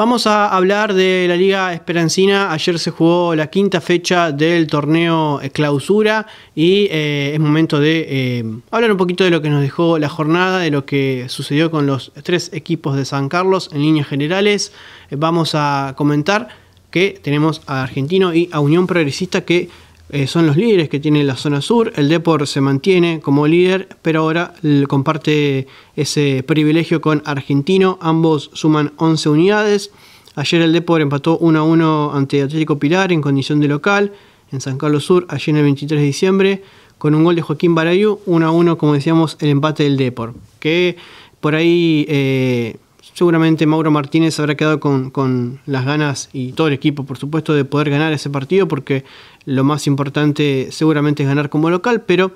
Vamos a hablar de la Liga Esperancina. Ayer se jugó la quinta fecha del torneo clausura y eh, es momento de eh, hablar un poquito de lo que nos dejó la jornada, de lo que sucedió con los tres equipos de San Carlos en líneas generales. vamos a comentar que tenemos a Argentino y a Unión Progresista que eh, son los líderes que tiene la zona sur. El Depor se mantiene como líder, pero ahora comparte ese privilegio con Argentino. Ambos suman 11 unidades. Ayer el Depor empató 1 a 1 ante Atlético Pilar en condición de local en San Carlos Sur, allí en el 23 de diciembre, con un gol de Joaquín Barayú, 1 a 1, como decíamos, el empate del Depor. Que por ahí. Eh, seguramente Mauro Martínez habrá quedado con, las ganas y todo el equipo, por supuesto, de poder ganar ese partido, porque lo más importante seguramente es ganar como local, pero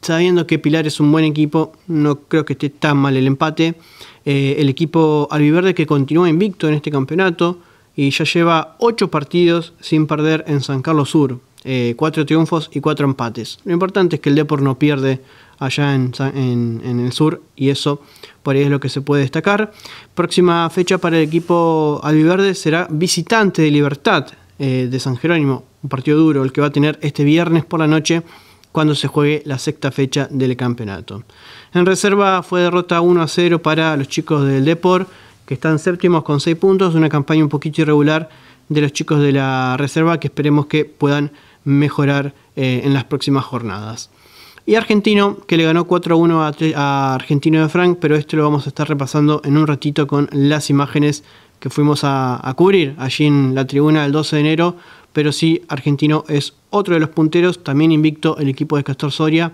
sabiendo que Pilar es un buen equipo, no creo que esté tan mal el empate. Eh, el equipo albiverde que continúa invicto en este campeonato y ya lleva 8 partidos sin perder en San Carlos Sur, eh, cuatro triunfos y 4 empates. Lo importante es que el Depor no pierde allá en, el sur y eso por ahí es lo que se puede destacar. Próxima fecha para el equipo albiverde será visitante de Libertad eh, de San Jerónimo, un partido duro el que va a tener este viernes por la noche cuando se juegue la sexta fecha del campeonato. En reserva fue derrota 1 a 0 para los chicos del Deport, que están séptimos con 6 puntos, una campaña un poquito irregular de los chicos de la reserva que esperemos que puedan mejorar eh, en las próximas jornadas. Y Argentino, que le ganó 4-1 a, Argentino de Frank, pero esto lo vamos a estar repasando en un ratito con las imágenes que fuimos a, a cubrir allí en la tribuna el 12 de enero. Pero sí, Argentino es otro de los punteros, también invicto el equipo de Castor Soria,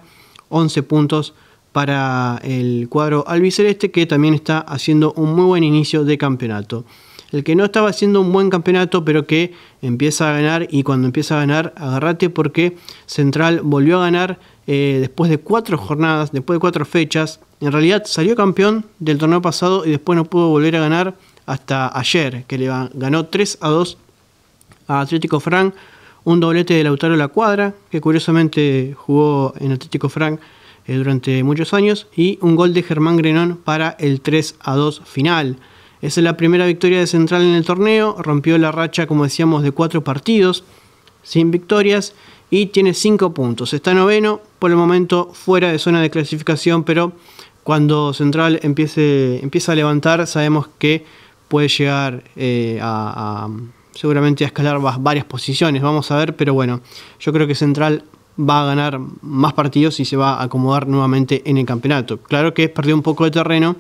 11 puntos para el cuadro albiceleste, que también está haciendo un muy buen inicio de campeonato el que no estaba haciendo un buen campeonato, pero que empieza a ganar y cuando empieza a ganar, agarrate porque Central volvió a ganar eh, después de cuatro jornadas, después de cuatro fechas. En realidad salió campeón del torneo pasado y después no pudo volver a ganar hasta ayer, que le ganó 3 a 2 a Atlético Frank. Un doblete de Lautaro La Cuadra, que curiosamente jugó en Atlético Frank eh, durante muchos años y un gol de Germán Grenón para el 3 a 2 final. Es la primera victoria de Central en el torneo, rompió la racha, como decíamos, de cuatro partidos sin victorias y tiene cinco puntos. Está noveno, por el momento fuera de zona de clasificación, pero cuando Central empiece, empieza a levantar, sabemos que puede llegar eh, a, a, seguramente a escalar varias posiciones. Vamos a ver, pero bueno, yo creo que Central va a ganar más partidos y se va a acomodar nuevamente en el campeonato. Claro que perdió un poco de terreno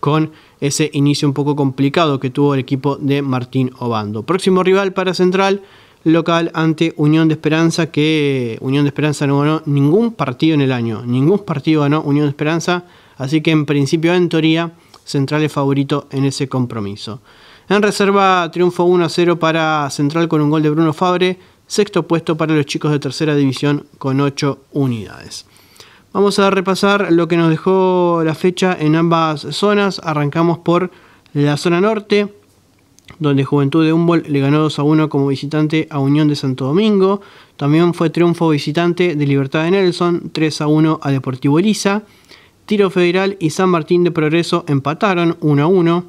con ese inicio un poco complicado que tuvo el equipo de Martín Obando. Próximo rival para Central, local ante Unión de Esperanza, que Unión de Esperanza no ganó ningún partido en el año, ningún partido ganó Unión de Esperanza, así que en principio, en teoría, Central es favorito en ese compromiso. En reserva, triunfo 1 a 0 para Central con un gol de Bruno Fabre, sexto puesto para los chicos de tercera división con 8 unidades. Vamos a repasar lo que nos dejó la fecha en ambas zonas. Arrancamos por la zona norte, donde Juventud de Humboldt le ganó 2 a 1 como visitante a Unión de Santo Domingo. También fue triunfo visitante de Libertad de Nelson, 3 a 1 a Deportivo Elisa. Tiro Federal y San Martín de Progreso empataron 1 a 1.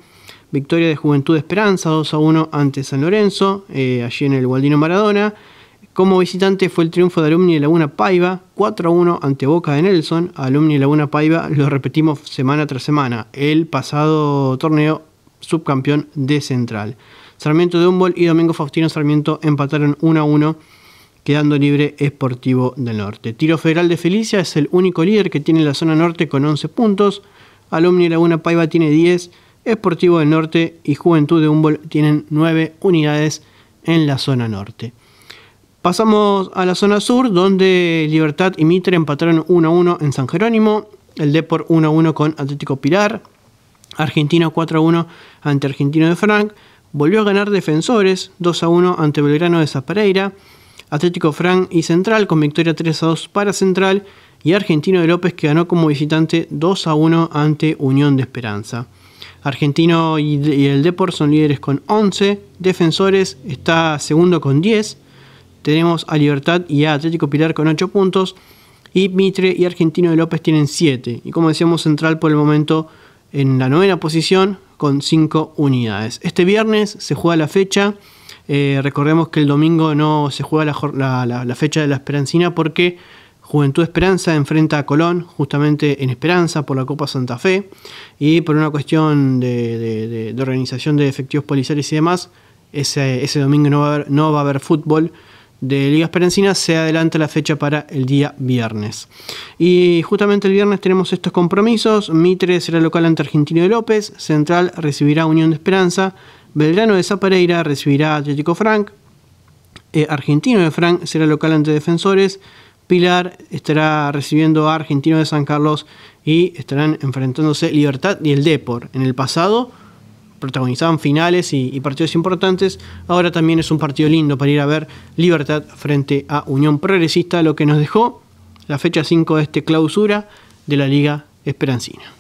Victoria de Juventud Esperanza 2 a 1 ante San Lorenzo, eh, allí en el Gualdino Maradona. Como visitante fue el triunfo de Alumni de Laguna Paiva 4 a 1 ante Boca de Nelson. Alumni de Laguna Paiva lo repetimos semana tras semana. El pasado torneo subcampeón de Central. Sarmiento de Humboldt y Domingo Faustino Sarmiento empataron 1 a 1 quedando libre Esportivo del Norte. Tiro Federal de Felicia es el único líder que tiene la zona norte con 11 puntos. Alumni Laguna Paiva tiene 10, Esportivo del Norte y Juventud de Humboldt tienen 9 unidades en la zona norte. Pasamos a la zona sur, donde Libertad y Mitre empataron 1-1 en San Jerónimo, el Deport 1-1 con Atlético Pilar, Argentina 4-1 ante Argentino de Frank, volvió a ganar Defensores 2-1 ante Belgrano de Zapareira, Atlético Frank y Central con victoria 3-2 para Central y Argentino de López que ganó como visitante 2-1 ante Unión de Esperanza. Argentino y el Deport son líderes con 11, Defensores está segundo con 10, tenemos a Libertad y a Atlético Pilar con 8 puntos. Y Mitre y Argentino de López tienen 7. Y como decíamos, Central por el momento en la novena posición con 5 unidades. Este viernes se juega la fecha. Eh, recordemos que el domingo no se juega la, fecha de la Esperancina porque Juventud Esperanza enfrenta a Colón, justamente en Esperanza, por la Copa Santa Fe. Y por una cuestión de, organización de efectivos policiales y demás, ese, domingo no no va a haber fútbol de Liga Esperencina se adelanta la fecha para el día viernes. Y justamente el viernes tenemos estos compromisos. Mitre será local ante Argentino de López, Central recibirá Unión de Esperanza, Belgrano de Zapareira recibirá Atlético Frank, eh, Argentino de Frank será local ante Defensores, Pilar estará recibiendo a Argentino de San Carlos y estarán enfrentándose Libertad y el Depor. En el pasado protagonizaban finales y, partidos importantes, ahora también es un partido lindo para ir a ver Libertad frente a Unión Progresista, lo que nos dejó la fecha 5 de este clausura de la Liga Esperancina.